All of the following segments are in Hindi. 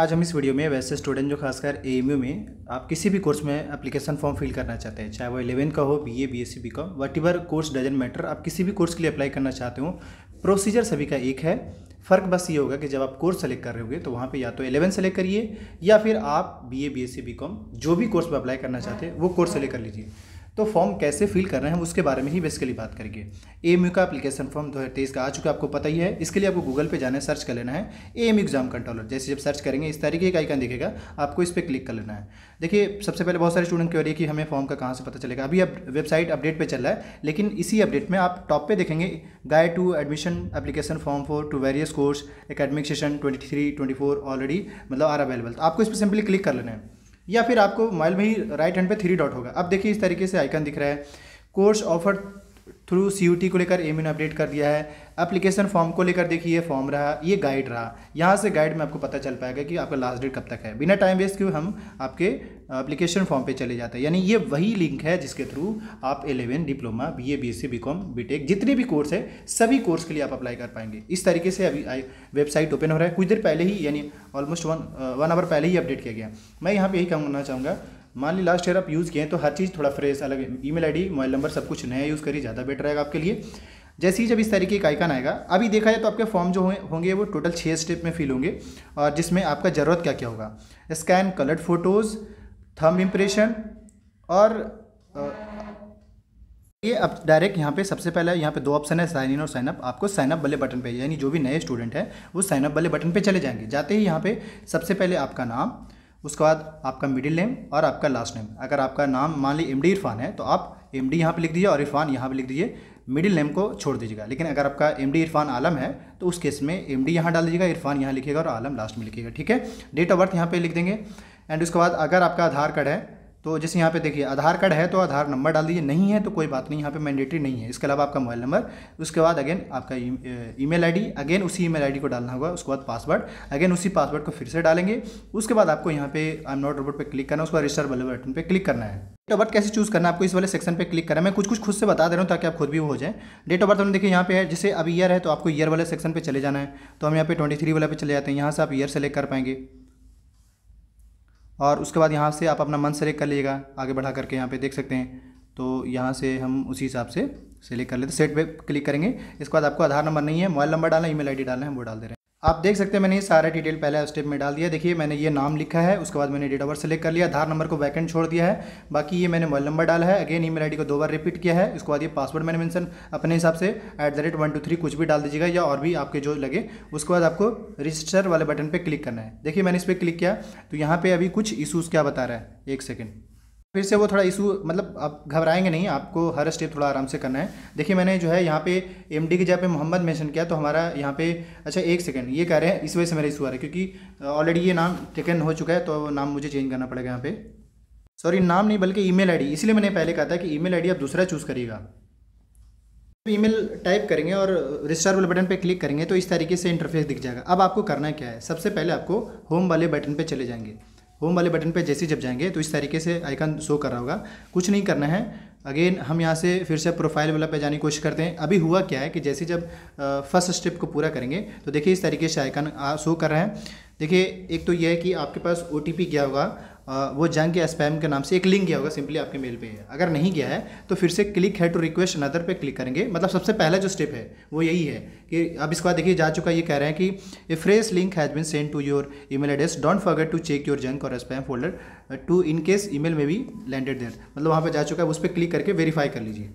आज हम इस वीडियो में वैसे स्टूडेंट जो खासकर ए में आप किसी भी कोर्स में एप्लीकेशन फॉर्म फिल करना चाहते हैं चाहे वो इलेवन का हो B A B S C B का whatever course doesn't matter आप किसी भी कोर्स के लिए अप्लाई करना चाहते हो प्रोसीजर सभी का एक है फ़र्क बस ये होगा कि जब आप कोर्स सेलेक्ट कर रहे होगे तो वहाँ पे या तो एलेवन सेलेक्ट करिए या फिर आप B A B S C B com जो भी कोर्स में अप्लाई करना चाहते हैं वो कोर्स सेलेक्ट कर लीजिए तो फॉर्म कैसे फिल कर रहे हम उसके बारे में ही बेसिकली बात करेंगे ए एम यू का एप्लीकेशन फॉर्म दो हज़ार तेईस का आ चुका आपको पता ही है इसके लिए आपको गूगल पे जाना है सर्च कर लेना है ए एम एग्जाम कंट्रोलर जैसे जब सर्च करेंगे इस तरीके का आइकन दिखेगा आपको इस पर क्लिक कर लेना है देखिए सबसे पहले बहुत सारे स्टूडेंट क्यों हो रही है कि हमें फॉर्म का कहाँ से पता चलेगा अभी अब वेबसाइट अपडेट पर चल रहा है लेकिन इसी अपडेट में आप टॉप पर देखेंगे guide to admission application form for to various course academic session twenty three twenty four already मतलब आर अवेलेबल तो आपको इस पर सिंपली क्लिक कर लेना है या फिर आपको मोबाइल में ही राइट हैंड पे थ्री डॉट होगा अब देखिए इस तरीके से आइकन दिख रहा है कोर्स ऑफर थ्रू सी को लेकर एम अपडेट कर दिया है अप्लीकेशन फॉर्म को लेकर देखिए फॉर्म रहा ये गाइड रहा यहाँ से गाइड में आपको पता चल पाएगा कि आपका लास्ट डेट कब तक है बिना टाइम वेस्ट के हम आपके अप्लीकेशन फॉर्म पे चले जाते हैं यानी ये वही लिंक है जिसके थ्रू आप eleven diploma B A B S C B com B tech जितने भी कोर्स है सभी कोर्स के लिए आप अप्लाई कर पाएंगे इस तरीके से अभी वेबसाइट ओपन हो रहा है कुछ देर पहले ही यानी ऑलमोस्ट वन वन आवर पहले ही अपडेट किया गया मैं यहाँ पर यही कहना चाहूँगा मान ली लास्ट ईयर आप यूज़ किए हैं तो हर चीज़ थोड़ा फ्रेश अलग ई मेल मोबाइल नंबर सब कुछ नया यूज़ करिए ज़्यादा बेटर रहेगा आपके लिए जैसे ही जब इस तरीके का आइकन आएगा अभी देखा जाए तो आपके फॉर्म जो होंगे वो टोटल छः स्टेप में फिल होंगे और जिसमें आपका ज़रूरत क्या क्या होगा scan coloured photos thumb impression और ये अब डायरेक्ट यहाँ पे सबसे पहले यहाँ पे दो ऑप्शन है साइन इन और साइनअप आपको साइनअप वाले बटन पे यानी जो भी नए स्टूडेंट हैं वो साइनअप वाले बटन पे चले जाएंगे जाते ही यहाँ पे सबसे पहले आपका नाम उसके बाद आपका मिडिल नेम और आपका लास्ट नेम अगर आपका नाम मान ली एम डी इरफान है तो आप एम डी यहाँ पर लिख दीजिए और इरफान यहाँ पर लिख दीजिए मिडिल नेम को छोड़ दीजिएगा लेकिन अगर आपका एम डी इरफान आलम है तो उस केस में एम डी यहाँ डाल दीजिएगा इरफान यहाँ लिखिएगा और आलम लास्ट में लिखिएगा ठीक है डेट ऑफ बर्थ यहाँ पर लिख देंगे एंड उसके बाद अगर आपका आधार कार्ड है तो जैसे यहाँ पे देखिए आधार कार्ड है तो आधार नंबर डाल दीजिए नहीं है तो कोई बात नहीं यहाँ पे मैंडेटरी नहीं है इसके अलावा आपका मोबाइल नंबर उसके बाद अगेन आपका ईमेल आईडी अगेन उसी ईमेल आईडी को डालना होगा उसके बाद पासवर्ड अगेन उसी पासवर्ड को फिर से डालेंगे उसके बाद आपको यहाँ पे आई एम नॉट रोबोट पर क्लिक करना उसका उसके बाद वाले बटन पर क्लिक करना है डेट ऑफ बर्थ कैसे चूज़ करना है आपको इस वाले सेक्शन पे क्लिक करना मैं कुछ कुछ खुद से बता दे रहा हूँ ताकि आप खुद भी हो जाए डेट ऑफ बर्थ हमने देखिए यहाँ पे है जैसे अब ईयर है तो आपको ईयर वाले सेक्शन पे चले जाना है तो हम यहाँ पे 23 वाले पे चले जाते हैं यहाँ से आप ईयर सेलेक्ट कर पाएंगे और उसके बाद यहाँ से आप अपना मन सेलेक्ट कर लीजिएगा आगे बढ़ा करके यहाँ पे देख सकते हैं तो यहाँ से हम उसी हिसाब से सेलेक्ट कर लेते सेट पे क्लिक करेंगे इसके बाद आपको आधार नंबर नहीं है मोबाइल नंबर डालना है ईमेल आईडी डालना है वो डाल दे रहे हैं आप देख सकते हैं मैंने ये सारे डिटेल पहले स्टेप में डाल दिया देखिए मैंने ये नाम लिखा है उसके बाद मैंने डेट ऑफ बर्थ सेलेक्ट कर लिया आधार नंबर को वैकेंट छोड़ दिया है बाकी ये मैंने मोबाइल नंबर डाला है अगेन ईमेल आईडी को दो बार रिपीट किया है उसके बाद ये पासवर्ड मैंने मेंशन अपने हिसाब से at the rate one two three कुछ भी डाल दीजिएगा या और भी आपके जो लगे उसके बाद आपको रजिस्टर वाले बटन पर क्लिक करना है देखिए मैंने इस पर क्लिक किया तो यहाँ पर अभी कुछ इशूज़ क्या बता रहा है एक सेकेंड फिर से वो थोड़ा इशू मतलब आप घबराएंगे नहीं आपको हर स्टेप थोड़ा आराम से करना है देखिए मैंने जो है यहाँ पे एम डी जगह पे मोहम्मद मेंशन किया तो हमारा यहाँ पे अच्छा एक सेकंड ये कह रहे हैं इस वजह से मेरा इशू आ रहा है क्योंकि ऑलरेडी ये नाम टेकन हो चुका है तो नाम मुझे चेंज करना पड़ेगा यहाँ पे सॉरी नाम नहीं बल्कि ई मेल इसलिए मैंने पहले कहा था कि ई मेल आप दूसरा चूज़ करिएगा मेल टाइप करेंगे और रजिस्टर वाले बटन पर क्लिक करेंगे तो इस तरीके से इंटरफेस दिख जाएगा अब आपको करना क्या है सबसे पहले आपको होम वाले बटन पर चले जाएंगे होम वाले बटन पे जैसे जब जाएंगे तो इस तरीके से आइकन शो कर रहा होगा कुछ नहीं करना है अगेन हम यहाँ से फिर से प्रोफाइल वाला पे जाने की कोशिश करते हैं अभी हुआ क्या है कि जैसे जब फर्स्ट स्टेप को पूरा करेंगे तो देखिए इस तरीके से आइकन शो कर रहा है देखिए एक तो यह है कि आपके पास ओ गया होगा वो जंक या स्पैम के नाम से एक लिंक गया होगा सिंपली आपके मेल पे है अगर नहीं गया है तो फिर से क्लिक है टू रिक्वेस्ट अनदर पे क्लिक करेंगे मतलब सबसे पहला जो स्टेप है वो यही है कि अब इसके बाद देखिए जा चुका ये कह रहे हैं कि a fresh link has been send to your email address don't forget to check your junk और spam folder too in case mail में भी लैंडेड देर मतलब वहाँ पर जा चुका है उस पर क्लिक करके वेरीफाई कर लीजिए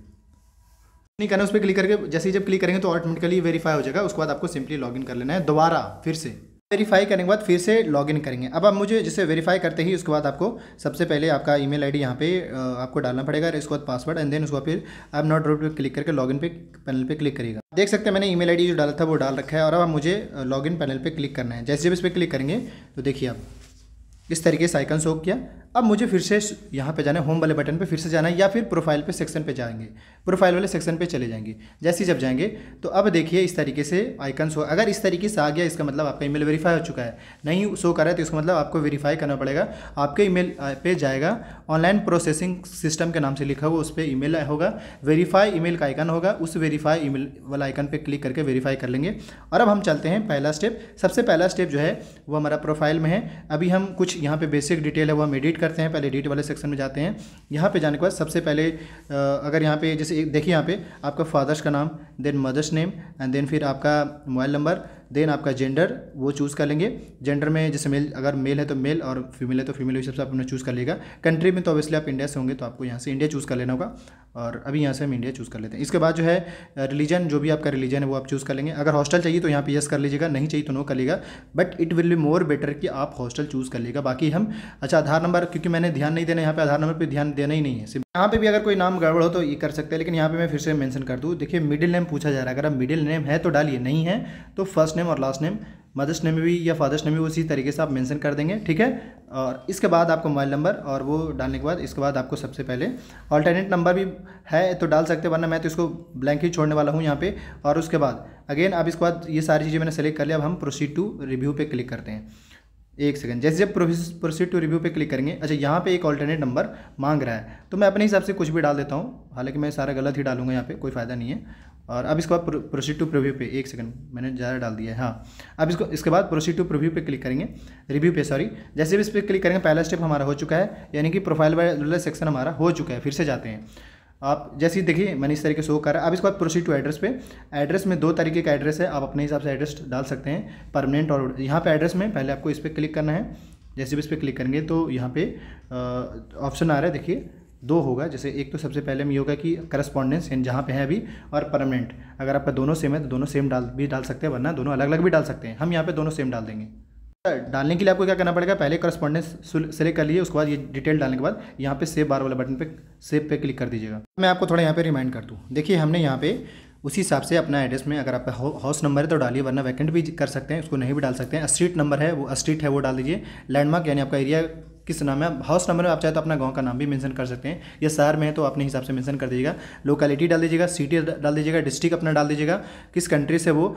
नहीं करना उस पर क्लिक करके जैसे ही जब क्लिक करेंगे तो ऑटोमेटिकली वेरीफाई हो जाएगा उसके बाद आपको सिंपली लॉगिन कर लेना है दोबारा फिर से वेरीफाई करने के बाद फिर से लॉगिन करेंगे अब आप मुझे जैसे वेरीफाई करते ही उसके बाद आपको सबसे पहले आपका ईमेल आईडी यहाँ पे आपको डालना पड़ेगा उसके बाद पासवर्ड एंड देन उसके बाद फिर आप नॉट ड्रॉप पर क्लिक करके लॉगिन पे पैनल पे क्लिक करिएगा देख सकते हैं मैंने ईमेल आईडी जो डाला था वो डाल रखा है और अब आप मुझे लॉगिन पैनल पर क्लिक करना है जैसे जब इस पर क्लिक करेंगे तो देखिए आप इस तरीके से आइकन शो किया अब मुझे फिर से यहाँ पे जाना है होम वाले बटन पे फिर से जाना है या फिर प्रोफाइल पे सेक्शन पे जाएंगे प्रोफाइल वाले सेक्शन पे चले जाएंगे जैसे ही जब जाएंगे तो अब देखिए इस तरीके से आइकन शो अगर इस तरीके से आ गया इसका मतलब आपका ईमेल वेरीफाई हो चुका है नहीं शो कर रहा है तो इसका मतलब आपको वेरीफाई करना पड़ेगा आपके ई मेल जाएगा ऑनलाइन प्रोसेसिंग सिस्टम के नाम से लिखा हुआ उस पर ई होगा वेरीफाई ई का आइकन होगा उस वेरीफाई ई वाला आइकन पर क्लिक करके वेरीफाई कर लेंगे और अब हम चलते हैं पहला स्टेप सबसे पहला स्टेप जो है वो हमारा प्रोफाइल में है अभी हम कुछ यहाँ पर बेसिक डिटेल है वो हम एडिट डिलीट करते हैं पहले डिलीट वाले सेक्शन में जाते हैं यहाँ पे जाने के बाद सबसे पहले अगर यहाँ पे जैसे देखिए यहाँ पे आपका फादर्स का नाम then mother's name and then फिर आपका मोबाइल नंबर देन आपका जेंडर वो चूज़ कर लेंगे जेंडर में जैसे मेल अगर मेल है तो मेल और फीमेल है तो फीमेल हिसाब से आप चूज़ कर लेगा कंट्री में तो ऑब्वियसली आप इंडिया से होंगे तो आपको यहाँ से इंडिया चूज़ कर लेना होगा और अभी यहाँ से हम इंडिया चूज़ कर लेते हैं इसके बाद जो है रिलीजन जो भी आपका रिलीजन है वो आप चूज़ कर लेंगे अगर हॉस्टल चाहिए तो यहाँ पे यस कर लीजिएगा नहीं चाहिए तो नो कर लीजिएगा but it will be more better कि आप हॉस्टल चूज़ कर लीजिएगा बाकी हम अच्छा आधार नंबर क्योंकि मैंने ध्यान नहीं देना यहाँ पर आधार नंबर पर ध्यान देना ही नहीं है यहाँ पे भी अगर कोई नाम गड़बड़ हो तो ये कर सकते हैं लेकिन यहाँ पे मैं फिर से मेंशन कर दूँ देखिए मिडिल नेम पूछा जा रहा है अगर आप मिडिल नेम है तो डालिए नहीं है तो फर्स्ट नेम और लास्ट नेम मदर्स नेम भी या फादर्स नेम भी उसी तरीके से आप मेंशन कर देंगे ठीक है और इसके बाद आपको मोबाइल नंबर और वो डालने के बाद इसके बाद आपको सबसे पहले ऑल्टरनेट नंबर भी है तो डाल सकते वरना मैं तो इसको ब्लैंक ही छोड़ने वाला हूँ यहाँ पर और उसके बाद अगेन अब इसके बाद ये सारी चीज़ें मैंने सेलेक्ट कर लिया अब हम प्रोसीड टू रिव्यू पर क्लिक करते हैं एक सेकंड जैसे जब प्रोसीड टू रिव्यू पे क्लिक करेंगे अच्छा यहाँ पे एक ऑल्टरनेट नंबर मांग रहा है तो मैं अपने हिसाब से कुछ भी डाल देता हूँ हालांकि मैं सारा गलत ही डालूंगा यहाँ पे कोई फ़ायदा नहीं है और अब इसके बाद प्रोसीड टू प्रिव्यू पे एक सेकंड मैंने ज़्यादा डाल दिया है हाँ अब इसको इसके बाद प्रोसीड टू प्रिव्यू पे क्लिक करेंगे रिव्यू पे सॉरी जैसे भी इस पर क्लिक करेंगे पहला स्टेप हमारा हो चुका है यानी कि प्रोफाइल वाला सेक्शन हमारा हो चुका है फिर से जाते हैं आप जैसे देखिए मैंने इस तरीके से वो करा अब इसको आप प्रोसीड टू एड्रेस पे एड्रेस में दो तरीके का एड्रेस है आप अपने हिसाब से एड्रेस डाल सकते हैं परमानेंट और यहाँ पे एड्रेस में पहले आपको इस पर क्लिक करना है जैसे भी इस पर क्लिक करेंगे तो यहाँ पे ऑप्शन आ रहा है देखिए दो होगा जैसे एक तो सबसे पहले में ये होगा कि करस्पॉन्डेंस यानी जहाँ पे है अभी और परमानेंट अगर आपका दोनों सेम है तो दोनों सेम डाल भी डाल सकते हैं वरना दोनों अलग अलग भी डाल सकते हैं हम यहाँ पे दोनों सेम डाल देंगे डालने के लिए आपको क्या करना पड़ेगा पहले करस्पॉन्डेंस सेलेक्ट कर लिए उसके बाद ये डिटेल डालने के बाद यहाँ पे सेव बार वाला बटन पे सेव पे क्लिक कर दीजिएगा मैं आपको थोड़ा यहाँ पे रिमाइंड कर दूँ देखिए हमने यहाँ पे उसी हिसाब से अपना एड्रेस में अगर आपका हाउस नंबर है तो डालिए वरना वैकेंट भी कर सकते हैं उसको नहीं भी डाल सकते हैं स्ट्रीट नंबर है वो स्ट्रीट है वो डाल दीजिए लैंडमार्क यानी आपका एरिया किस नाम है हाउस नंबर में आप चाहे तो अपना गांव का नाम भी मेंशन कर सकते हैं या शहर में है तो अपने हिसाब से मेंशन कर दीजिएगा लोकेलिटी डाल दीजिएगा सिटी डाल दीजिएगा डिस्ट्रिक्ट अपना डाल दीजिएगा किस कंट्री से वो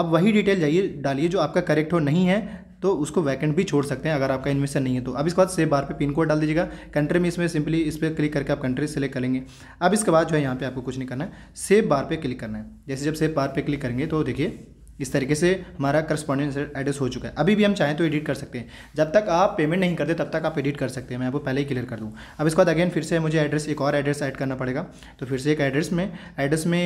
आप वही डिटेल जाइए डालिए जो आपका करेक्ट हो नहीं है तो उसको वैकेंट भी छोड़ सकते हैं अगर आपका इन्वेस्टर नहीं है तो अब इसके बाद सेव बार पे पिन कोड डाल दीजिएगा कंट्री में इसमें सिंपली इस पर क्लिक करके आप कंट्री सेलेक्ट करेंगे अब इसके बाद जो है यहाँ पे आपको कुछ नहीं करना है सेव बार पे क्लिक करना है जैसे जब सेव बार पे क्लिक करेंगे तो देखिए इस तरीके से हमारा करस्पॉन्डेंस एड्रेस हो चुका है अभी भी हम चाहें तो एडिट कर सकते हैं जब तक आप पेमेंट नहीं करते तब तक आप एडिट कर सकते हैं मैं आपको पहले ही क्लियर कर दूँ अब इसके बाद अगेन फिर से मुझे एड्रेस एक और एड्रेस ऐड करना पड़ेगा तो फिर से एक एड्रेस में एड्रेस में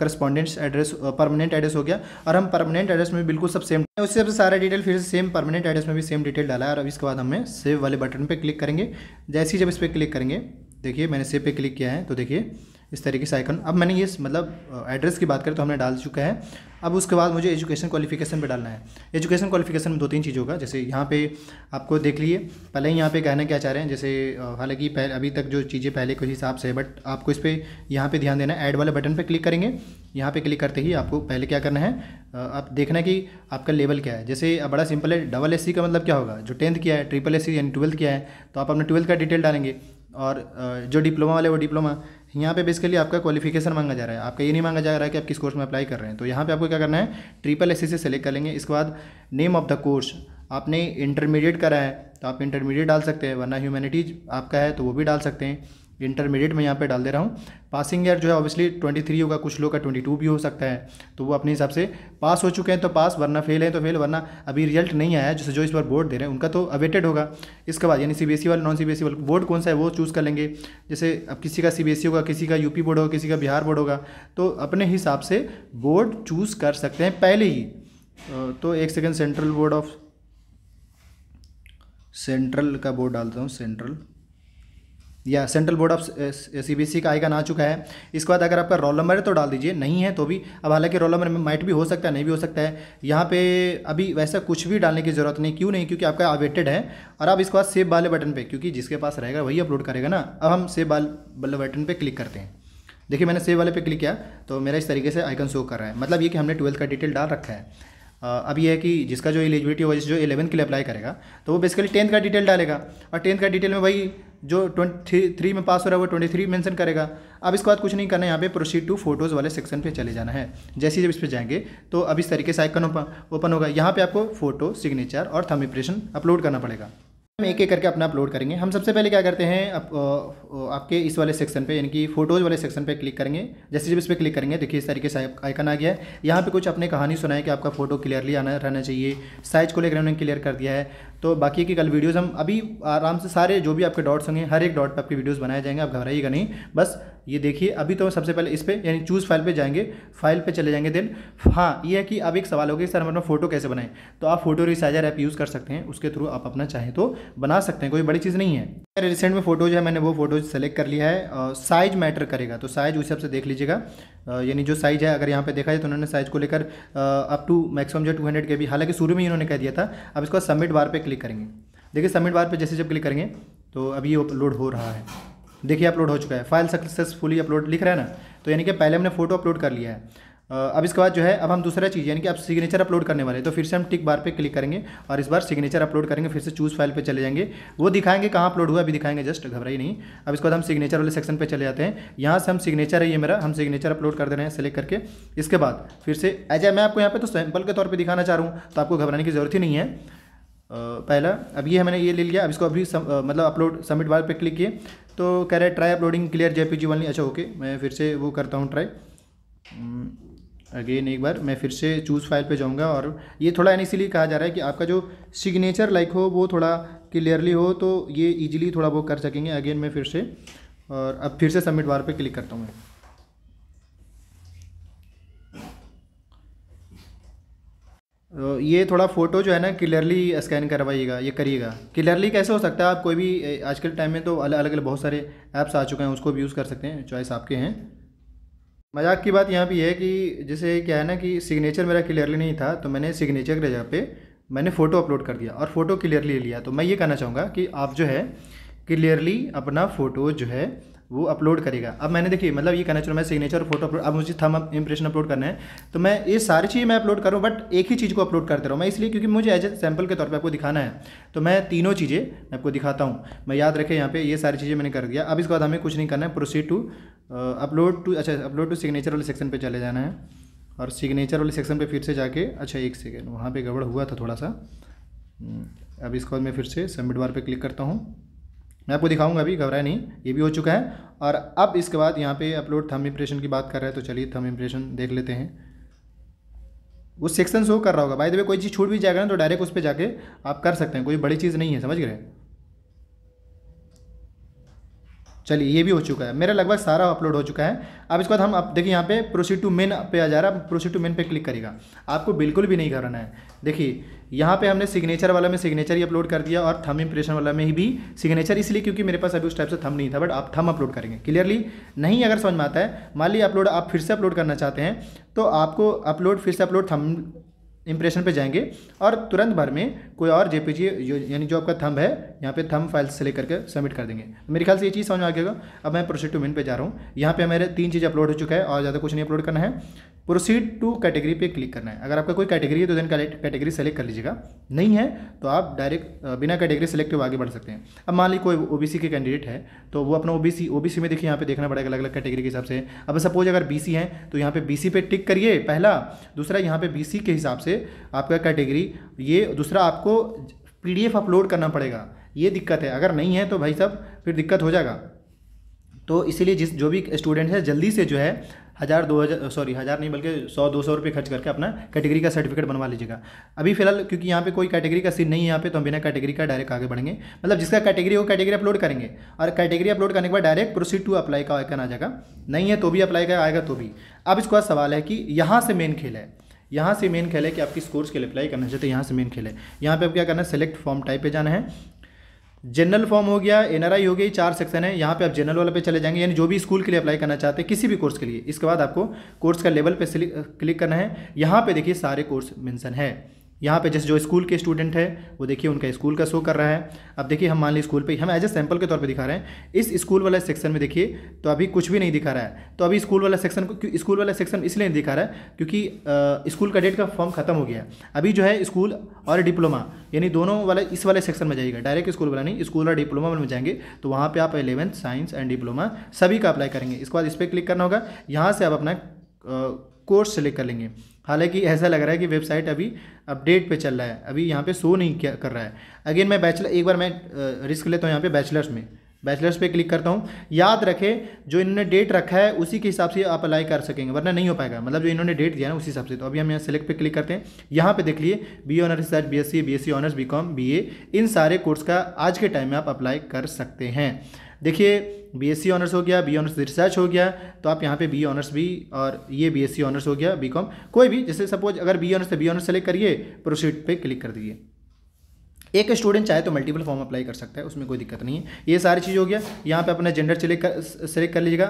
करस्पॉन्डेंस एड्रेस परमानेंट एड्रेस हो गया और हम परमानेंट एड्रेस में बिल्कुल सब सेम उससे सबसे सारा डिटेल फिर से सेम परमानेंट एड्रेस में भी सेम डिटेल डाला है और अब इसके बाद हमें सेव वाले बटन पर क्लिक करेंगे जैसे ही जब इस पर क्लिक करेंगे देखिए मैंने सेव पे क्लिक किया है तो देखिए इस तरीके से आइकन अब मैंने ये मतलब एड्रेस की बात करें तो हमने डाल चुका है अब उसके बाद मुझे एजुकेशन क्वालिफिकेशन पे डालना है एजुकेशन क्वालिफिकेशन में दो तीन चीज़ होगा जैसे यहाँ पे आपको देख लिए पहले ही यहाँ पे कहना क्या चाह रहे हैं जैसे हालांकि पहले अभी तक जो चीज़ें पहले के हिसाब से है बट आपको इस पर यहाँ पर ध्यान देना है ऐड वाले बटन पर क्लिक करेंगे यहाँ पर क्लिक करते ही आपको पहले क्या करना है आप देखना कि आपका लेवल क्या है जैसे बड़ा सिंपल है डबल एस का मतलब क्या होगा जो टेंथ किया है ट्रिपल एस यानी ट्वेल्थ किया है तो आप अपने ट्वेल्थ का डिटेल डालेंगे और जो डिप्लोमा वाले वो डिप्लोमा यहाँ पे बेसिकली आपका क्वालिफिकेशन मांगा जा रहा है आपका ये नहीं मांगा जा रहा है कि आप किस कोर्स में अप्लाई कर रहे हैं तो यहाँ पे आपको क्या करना है ट्रिपल एस से सेलेक्ट कर लेंगे इसके बाद नेम ऑफ द कोर्स आपने इंटरमीडिएट करा है तो आप इंटरमीडिएट डाल सकते हैं वरना ह्यूमैनिटीज आपका है तो वो भी डाल सकते हैं इंटरमीडिएट में यहाँ पे डाल दे रहा हूँ पासिंग ईयर जो है ऑब्वियसली 23 होगा कुछ लोग का 22 भी हो सकता है तो वो अपने हिसाब से पास हो चुके हैं तो पास वरना फेल है तो फेल वरना अभी रिजल्ट नहीं आया जैसे जो इस बार बोर्ड दे रहे हैं उनका तो अवेटेड होगा इसके बाद यानी C B non C B board कौन सा है वो चूज़ कर लेंगे जैसे अब किसी का सी e होगा किसी का यूपी बोर्ड होगा किसी का बिहार बोर्ड होगा तो अपने हिसाब से बोर्ड चूज़ कर सकते हैं पहले ही तो एक second central board of central का बोर्ड डालता हूँ सेंट्रल या central board of C e का आइकन आ चुका है इसके बाद अगर आपका रोल नंबर है तो डाल दीजिए नहीं है तो भी अब हालांकि रोल नंबर में माइट भी हो सकता है नहीं भी हो सकता है यहाँ पे अभी वैसा कुछ भी डालने की ज़रूरत नहीं क्यों नहीं क्योंकि आपका अवेटेड है और आप इसके बाद सेव वाले बटन पर क्योंकि जिसके पास रहेगा वही अपलोड करेगा ना अब हम सेव वाले बटन पर क्लिक करते हैं देखिए मैंने सेव वाले पर क्लिक किया तो मेरा इस तरीके से आइकन शो कर रहा है मतलब ये कि हमने ट्वेल्थ का डिटेल डाल रखा है अब ये है कि जिसका जो एलिजिबिलिटी हो जिस जो एलेवंथ के लिए अप्लाई करेगा तो वो बेसिकली टेंथ का डिटेल डालेगा और टेंथ का डिटेल में भाई जो ट्वेंटी थ्री में पास हो रहा है वो ट्वेंटी थ्री मैंशन करेगा अब इसके बाद कुछ नहीं करना है यहाँ पे प्रोसीड टू फोटोज़ वाले सेक्शन पे चले जाना है जैसे ही जब इस पर जाएंगे तो अब इस तरीके से आइकन ओपन होगा यहाँ पे आपको फोटो सिग्नेचर और थम इम्प्रेशन अपलोड करना पड़ेगा हम एक एक करके अपना अपलोड करेंगे हम सबसे पहले क्या करते हैं आप, आपके इस वाले सेक्शन पे यानी कि फोटोज़ वाले सेक्शन पे क्लिक करेंगे जैसे जब इस पर क्लिक करेंगे देखिए इस तरीके से आइकन आ गया है यहाँ पे कुछ अपने कहानी सुनाए कि आपका फोटो क्लियरली आना रहना चाहिए साइज को लेकर उन्होंने क्लियर कर दिया है तो बाकी की कल वीडियोस हम अभी आराम से सारे जो भी आपके डॉट्स होंगे हर एक डॉट पे आपके वीडियोस बनाए जाएंगे आप घबराइएगा नहीं बस ये देखिए अभी तो सबसे पहले इस पर यानी चूज़ फाइल पे जाएंगे फाइल पे चले जाएंगे देन हाँ ये है कि अब एक सवाल हो गया सर हम अपना फोटो कैसे बनाएं तो आप फोटो रिसाइजर ऐप यूज़ कर सकते हैं उसके थ्रू आप अपना चाहें तो बना सकते हैं कोई बड़ी चीज़ नहीं है रिसेंट में फोटोज है मैंने वो फोटोज सेलेक्ट कर लिया है साइज मैटर करेगा तो साइज उस हिसाब से देख लीजिएगा यानी जो साइज़ है अगर यहाँ पे देखा जाए तो उन्होंने साइज़ को लेकर अप टू मैक्सिमम जो टू हंड्रेड के भी हालांकि शुरू में ही उन्होंने कह दिया था अब इसको सबमिट बार पे क्लिक करेंगे देखिए सबमिट बार पे जैसे जब क्लिक करेंगे तो अभी ये अपलोड हो रहा है देखिए अपलोड हो चुका है फाइल सक्सेसफुली अपलोड लिख रहा है ना तो यानी कि पहले हमने फोटो अपलोड कर लिया है अब इसके बाद जो है अब हम दूसरा चीज़ यानी कि अब सिग्नेचर अपलोड करने वाले तो फिर से हम टिक बार पे क्लिक करेंगे और इस बार सिग्नेचर अपलोड करेंगे फिर से चूज़ फाइल पे चले जाएंगे वो दिखाएंगे कहाँ अपलोड हुआ अभी दिखाएंगे जस्ट घबराई नहीं अब इसके बाद हम सिग्नेचर वाले सेक्शन पर चले जाते हैं यहाँ से हम सिग्नेचर है ये मेरा हम सिग्नेचर अपलोड कर दे रहे हैं सेलेक्ट करके इसके बाद फिर से एज मैं आपको यहाँ पर तो सैम्पल के तौर पर दिखाना चाह रहा हूँ तो आपको घबराने की जरूरत ही नहीं है पहला अब ये मैंने ये ले लिया अब इसको अभी मतलब अपलोड सबमिट बार पे क्लिक किए तो कह रहे ट्राई अपलोडिंग क्लियर जी वाली अच्छा ओके मैं फिर से वो करता हूँ ट्राई अगेन एक बार मैं फिर से चूज़ फाइल पे जाऊँगा और ये थोड़ा यानी इसीलिए कहा जा रहा है कि आपका जो सिग्नेचर लाइक हो वो थोड़ा क्लियरली हो तो ये इजीली थोड़ा वो कर सकेंगे अगेन मैं फिर से और अब फिर से सबमिट बार पे क्लिक करता हूँ मैं तो ये थोड़ा फ़ोटो जो है ना क्लियरली स्कैन करवाइएगा ये करिएगा क्लियरली कैसे हो सकता है आप कोई भी आजकल टाइम में तो अलग अलग बहुत सारे ऐप्स आ चुके हैं उसको भी यूज़ कर सकते हैं चॉइस आपके हैं मजाक की बात यहाँ भी है कि जैसे क्या है ना कि सिग्नेचर मेरा क्लियरली नहीं था तो मैंने सिग्नेचर की जगह पे मैंने फ़ोटो अपलोड कर दिया और फ़ोटो क्लियरली लिया तो मैं ये कहना चाहूँगा कि आप जो है क्लियरली अपना फ़ोटो जो है वो अपलोड करेगा अब मैंने देखिए मतलब ये कहना चलो मैं सिग्नेचर फोटो अपलोड अब मुझे थम इंप्रेशन अपलोड करना है तो मैं ये सारी चीज़ मैं अपलोड करूँ बट एक ही चीज़ को अपलोड करते रहूँ मैं इसलिए क्योंकि मुझे एज ए सैम्पल के तौर पर आपको दिखाना है तो मैं तीनों चीज़ें मैं आपको दिखाता हूँ मैं याद रखें यहाँ पर ये सारी चीज़ें मैंने कर दिया अब इसके बाद हमें कुछ नहीं करना है प्रोसीड टू अपलोड टू अच्छा अपलोड टू सिग्नेचर वाले सेक्शन पर चले जाना है और सिग्नेचर वाले सेक्शन पर फिर से जाके अच्छा एक सेकेंड वहाँ पर गड़बड़ हुआ था थोड़ा सा हम्म, अब इसके बाद मैं फिर से सबमिट बार पर क्लिक करता हूँ मैं आपको दिखाऊंगा अभी घबराया नहीं ये भी हो चुका है और अब इसके बाद यहाँ पे अपलोड थम इम्प्रेशन की बात कर रहे हैं तो चलिए थम इम्प्रेशन देख लेते हैं वो सेक्शन शो कर रहा होगा बाय द वे कोई चीज़ छूट भी जाएगा ना तो डायरेक्ट उस पर जाके आप कर सकते हैं कोई बड़ी चीज़ नहीं है समझ गए चलिए ये भी हो चुका है मेरा लगभग सारा अपलोड हो चुका है अब इसके बाद हम अब देखिए यहाँ पे प्रोसीड टू मेन पे आ जा रहा है प्रोसीड टू मेन पे क्लिक करेगा आपको बिल्कुल भी नहीं करना है देखिए यहाँ पे हमने सिग्नेचर वाला में सिग्नेचर ही अपलोड कर दिया और थम इंप्रेशन वाला में ही भी सिग्नेचर इसलिए क्योंकि मेरे पास अभी उस टाइप से थम नहीं था बट आप थम अपलोड करेंगे क्लियरली नहीं अगर समझ में आता है मान ली अपलोड आप फिर से अपलोड करना चाहते हैं तो आपको अपलोड फिर से अपलोड थम इंप्रेशन पे जाएंगे और तुरंत भर में कोई और जेपीजी यानी जो आपका थंब है यहाँ पे थंब फाइल से लेकर के सबमिट कर देंगे मेरे ख्याल से ये चीज़ समझ में आ गया अब मैं प्रोसीड टू मेन पे जा रहा हूँ यहाँ पे मेरे तीन चीज़ अपलोड हो चुका है और ज़्यादा कुछ नहीं अपलोड करना है प्रोसीड टू कैटेगरी पे क्लिक करना है अगर आपका कोई कैटेगरी है तो देन कैटेगरी सेलेक्ट कर लीजिएगा नहीं है तो आप डायरेक्ट बिना कैटेगरी सेलेक्ट हुए आगे बढ़ सकते हैं अब मान ली कोई ओबीसी के कैंडिडेट है तो वो अपना ओबीसी ओबीसी में देखिए यहाँ पे देखना पड़ेगा अलग अलग कैटेगरी के हिसाब से अब सपोज अगर बीसी है तो यहाँ पे बी पे टिक करिए पहला दूसरा यहाँ पे बी के हिसाब से आपका कैटेगरी ये दूसरा आपको पीडीएफ अपलोड करना पड़ेगा ये दिक्कत है अगर नहीं है तो भाई साहब फिर दिक्कत हो जाएगा तो इसीलिए जिस जो भी स्टूडेंट है जल्दी से जो है हज़ार दो हज़ार सॉरी हज़ार नहीं बल्कि सौ दो सौ रुपये खर्च करके अपना कैटेगरी का सर्टिफिकेट बनवा लीजिएगा अभी फिलहाल क्योंकि यहाँ पे कोई कैटेगरी का सीन नहीं है यहाँ पे तो हम बिना कैटेगरी का डायरेक्ट आगे बढ़ेंगे मतलब जिसका कैटेगरी हो कैटेगरी अपलोड करेंगे और कैटेगरी अपलोड करने के बाद डायरेक्ट प्रोसीड टू अप्लाई का आयकन आ जाएगा नहीं है तो भी अप्लाई का आएगा तो भी अब इसके बाद सवाल है कि यहाँ से मेन खेल है यहाँ से मेन खेल है कि आप किस कोर्स के लिए अप्लाई करना चाहते हैं यहाँ से मेन खेल है यहाँ पे आप क्या करना है सेलेक्ट फॉर्म टाइप पे जाना है जनरल फॉर्म हो गया एनआरआई हो गई चार सेक्शन है यहाँ पे आप जनरल वाले पे चले जाएंगे यानी जो भी स्कूल के लिए अप्लाई करना चाहते हैं किसी भी कोर्स के लिए इसके बाद आपको कोर्स का लेवल पे क्लिक करना है यहाँ पे देखिए सारे कोर्स मेंशन है यहाँ पे जैसे जो स्कूल के स्टूडेंट है वो देखिए उनका स्कूल का शो कर रहा है अब देखिए हम मान ली स्कूल पे हम एज ए सैंपल के तौर पे दिखा रहे हैं इस स्कूल वाला सेक्शन में देखिए तो अभी कुछ भी नहीं दिखा रहा है तो अभी स्कूल वाला सेक्शन को स्कूल वाला सेक्शन इसलिए नहीं दिखा रहा है क्योंकि स्कूल का डेट का फॉर्म खत्म हो गया है अभी जो है स्कूल और डिप्लोमा यानी दोनों वाले इस वाले सेक्शन में जाइएगा डायरेक्ट स्कूल वाला नहीं स्कूल और डिप्लोमा में जाएंगे तो वहाँ पर आप एलेवंथ साइंस एंड डिप्लोमा सभी का अप्लाई करेंगे इसके बाद इस पर क्लिक करना होगा यहाँ से आप अपना कोर्स सेलेक्ट कर लेंगे हालांकि ऐसा लग रहा है कि वेबसाइट अभी अपडेट पे चल रहा है अभी यहाँ पे शो नहीं किया कर रहा है अगेन मैं बैचलर एक बार मैं रिस्क लेता हूँ यहाँ पे बैचलर्स में बैचलर्स पे क्लिक करता हूँ याद रखें जो इन्होंने डेट रखा है उसी के हिसाब से आप अप्लाई कर सकेंगे वरना नहीं हो पाएगा मतलब जो इन्होंने डेट दिया है उसी हिसाब से तो अभी हम यहाँ सेलेक्ट पे क्लिक करते हैं यहाँ पे देख लिए B honour research B S C B S C honours B com B A इन सारे कोर्स का आज के टाइम में आप अप्लाई कर सकते हैं देखिए बीएससी ऑनर्स e हो गया बी ऑनर्स रिसर्च हो गया तो आप यहाँ पे बी ऑनर्स भी और ये बीएससी ऑनर्स e हो गया बीकॉम कोई भी जैसे सपोज अगर बी ऑनर्स से बी ऑनर्स सेलेक्ट करिए प्रोसीड पे क्लिक कर दीजिए एक स्टूडेंट चाहे तो मल्टीपल फॉर्म अप्लाई कर सकता है उसमें कोई दिक्कत नहीं है ये सारी चीज़ हो गया यहाँ पे अपना जेंडर सेलेक्ट कर सेलेक्ट कर लीजिएगा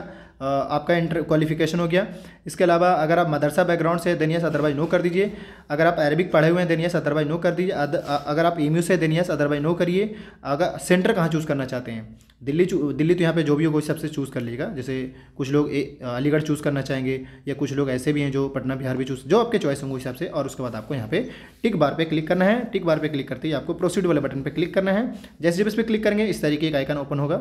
आपका इंटर क्वालिफिकेशन हो गया इसके अलावा अगर आप मदरसा बैकग्राउंड से देन अदरवाइज नो कर दीजिए अगर आप अरबिक पढ़े हुए हैं देन अदरवाइज नो कर दीजिए अगर आप एम e से देन अदरवाइज नो करिए अगर सेंटर कहाँ चूज़ करना चाहते हैं दिल्ली दिल्ली तो यहाँ पे जो भी हो उस हिसाब से चूज़ कर लीजिएगा जैसे कुछ लोग अलीगढ़ चूज़ करना चाहेंगे या कुछ लोग ऐसे भी हैं जो पटना बिहार भी चूज़ जो आपके चॉइस होंगे उस हिसाब से और उसके बाद आपको यहाँ पे टिक बार पे क्लिक करना है टिक बार पे क्लिक करते ही आपको प्रोसीड वाले बटन पर क्लिक करना है जैसे जब इस पर क्लिक करेंगे इस तरीके का आइकन ओपन होगा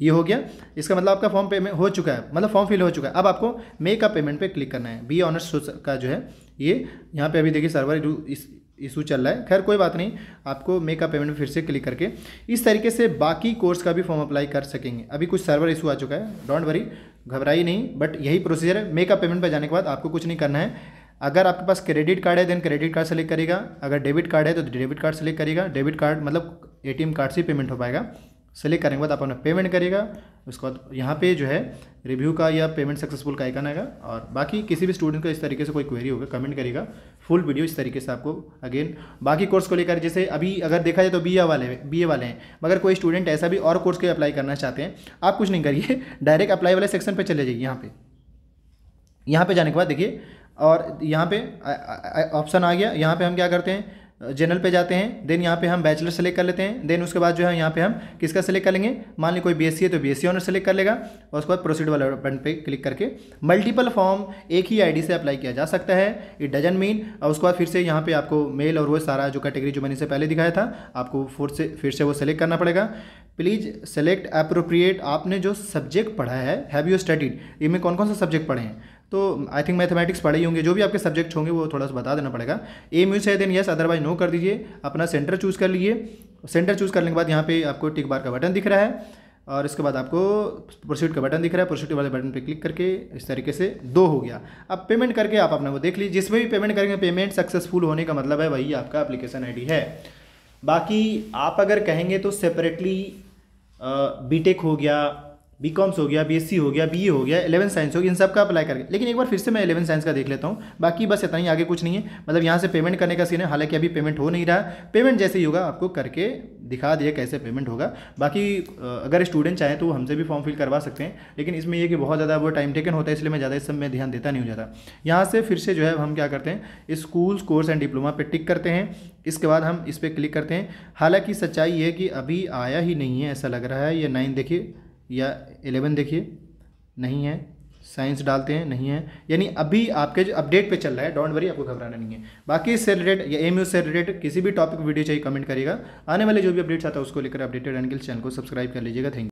ये हो गया इसका मतलब आपका फॉर्म पेमेंट हो चुका है मतलब फॉर्म फिल हो चुका है अब आपको मे का पेमेंट पर क्लिक करना है बी ऑनर्स का जो है ये यहाँ पे अभी देखिए सर्वर इस इशू चल रहा है खैर कोई बात नहीं आपको मेकअप पेमेंट फिर से क्लिक करके इस तरीके से बाकी कोर्स का भी फॉर्म अप्लाई कर सकेंगे अभी कुछ सर्वर इशू आ चुका है डोंट वरी घबराई नहीं बट यही प्रोसीजर है मेकअप पेमेंट पर जाने के बाद आपको कुछ नहीं करना है अगर आपके पास क्रेडिट कार्ड है देन क्रेडिट कार्ड सेलेक्ट करेगा अगर डेबिट कार्ड है तो डेबिट कार्ड सेलेक्ट करेगा डेबिट कार्ड मतलब ए कार्ड से पेमेंट हो पाएगा सेलेक्ट करने के बाद आप अपना पेमेंट करेगा उसके बाद यहाँ पे जो है रिव्यू का या पेमेंट सक्सेसफुल का आइकन आएगा और बाकी किसी भी स्टूडेंट का इस तरीके से कोई क्वेरी होगा कमेंट करेगा फुल वीडियो इस तरीके से आपको अगेन बाकी कोर्स को लेकर जैसे अभी अगर देखा जाए तो बी वाले बी वाले हैं मगर कोई स्टूडेंट ऐसा भी और कोर्स के अप्लाई करना चाहते हैं आप कुछ नहीं करिए डायरेक्ट अप्लाई वाले सेक्शन पर चले जाइए यहाँ पर यहाँ पर जाने के बाद देखिए और यहाँ पे ऑप्शन आ गया यहाँ पे हम क्या करते हैं जनरल पे जाते हैं देन यहाँ पे हम बैचलर सेलेक्ट कर लेते हैं देन उसके बाद जो है यहाँ पे हम किसका सेलेक्ट कर लेंगे मान ली कोई बीएससी है तो बीएससी ऑनर सेलेक्ट कर लेगा और उसके बाद प्रोसीड वाला बटन पे क्लिक करके मल्टीपल फॉर्म एक ही आईडी से अप्लाई किया जा सकता है इट डजन मीन और उसके बाद फिर से यहाँ पर आपको मेल और वो सारा जो कैटेगरी जो मैंने इसे पहले दिखाया था आपको फिर से फिर से वो सेलेक्ट करना पड़ेगा प्लीज़ सेलेक्ट अप्रोप्रिएट आपने जो सब्जेक्ट पढ़ा है हैव यू स्टडीड इनमें कौन कौन सा सब्जेक्ट पढ़े हैं तो आई थिंक मैथमेटिक्स पढ़े ही होंगे जो भी आपके सब्जेक्ट होंगे वो थोड़ा सा बता देना पड़ेगा ए म्यूज है देन यस अदरवाइज नो कर दीजिए अपना सेंटर चूज़ कर लीजिए सेंटर चूज़ करने के बाद यहाँ पे आपको टिक बार का बटन दिख रहा है और इसके बाद आपको प्रोसीड का बटन दिख रहा है प्रोसीड वाले बटन पे क्लिक करके इस तरीके से दो हो गया अब पेमेंट करके आप अपने वो देख लीजिए जिसमें भी पेमेंट करेंगे पेमेंट सक्सेसफुल होने का मतलब है वही आपका एप्लीकेशन आईडी है बाकी आप अगर कहेंगे तो सेपरेटली बीटेक हो गया बी कॉम्स हो गया बी सी हो गया बी ए हो गया एलेवन साइंस हो गया इन सब का अप्लाई करके लेकिन एक बार फिर से मैं एलेवन साइंस का देख लेता हूँ बाकी बस इतना ही आगे कुछ नहीं है मतलब यहाँ से पेमेंट करने का सीन है हालांकि अभी पेमेंट हो नहीं रहा पेमेंट जैसे ही होगा आपको करके दिखा दिया कैसे पेमेंट होगा बाकी अगर स्टूडेंट चाहें तो हमसे भी फॉर्म फिल करवा सकते हैं लेकिन इसमें यह कि बहुत ज़्यादा वो टाइम टेकन होता है इसलिए मैं ज़्यादा इस सब में ध्यान देता नहीं हो जाता यहाँ से फिर से जो है हम क्या करते हैं स्कूल्स कोर्स एंड डिप्लोमा पर टिक करते हैं इसके बाद हम इस पर क्लिक करते हैं हालाँकि सच्चाई ये है कि अभी आया ही नहीं है ऐसा लग रहा है ये नाइन देखिए या एलेवन देखिए नहीं है साइंस डालते हैं नहीं है यानी अभी आपके जो अपडेट पे चल रहा है डोंट वरी आपको घबराना नहीं है बाकी इससे रिलेटेड या एम से रिलेटेड किसी भी टॉपिक वीडियो चाहिए कमेंट करिएगा आने वाले जो भी अपडेट्स आता है उसको लेकर अपडेटेड एंड चैनल को सब्सक्राइब कर लीजिएगा थैंक